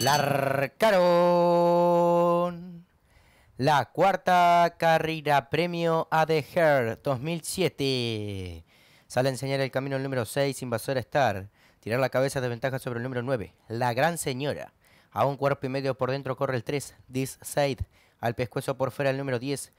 La La cuarta carrera premio a 2007. E Sale a enseñar el camino el número 6, Invasora Star. Tirar la cabeza de ventaja sobre el número 9, La Gran Señora. A un cuerpo y medio por dentro corre el 3, This Side. Al pescuezo por fuera el número 10,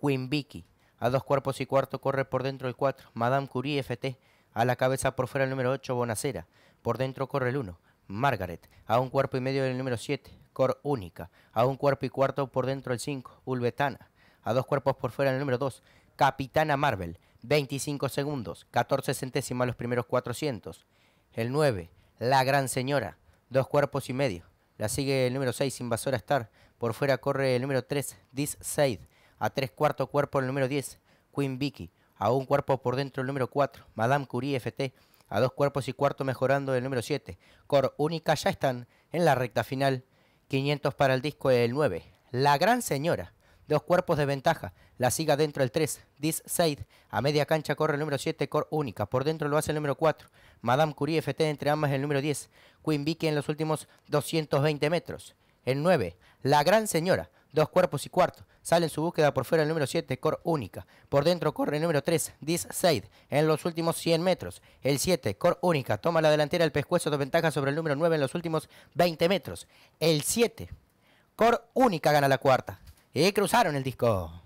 Queen Vicky. A dos cuerpos y cuarto corre por dentro el 4, Madame Curie FT. A la cabeza por fuera el número 8, Bonacera. Por dentro corre el 1, Margaret, a un cuerpo y medio del número 7, Cor Única, a un cuerpo y cuarto por dentro del 5, Ulvetana, a dos cuerpos por fuera del número 2, Capitana Marvel, 25 segundos, 14 centésimas los primeros 400. El 9, La Gran Señora, dos cuerpos y medio. La sigue el número 6, Invasora Star, por fuera corre el número 3, Dis Said, a tres cuartos cuerpo el número 10, Queen Vicky, a un cuerpo por dentro el número 4, Madame Curie FT, a dos cuerpos y cuarto mejorando el número 7. Cor única ya están en la recta final. 500 para el disco del 9. La gran señora. Dos cuerpos de ventaja. La siga dentro el 3. This Side. A media cancha corre el número 7, Cor única. Por dentro lo hace el número 4. Madame Curie FT entre ambas el número 10. Queen Vicky en los últimos 220 metros. El 9. La gran señora dos cuerpos y cuarto. Sale en su búsqueda por fuera el número 7, Cor Única. Por dentro corre el número 3, Diz Said, en los últimos 100 metros. El 7, Cor Única, toma la delantera el pescuezo de ventaja sobre el número 9 en los últimos 20 metros. El 7, Cor Única gana la cuarta. Y cruzaron el disco.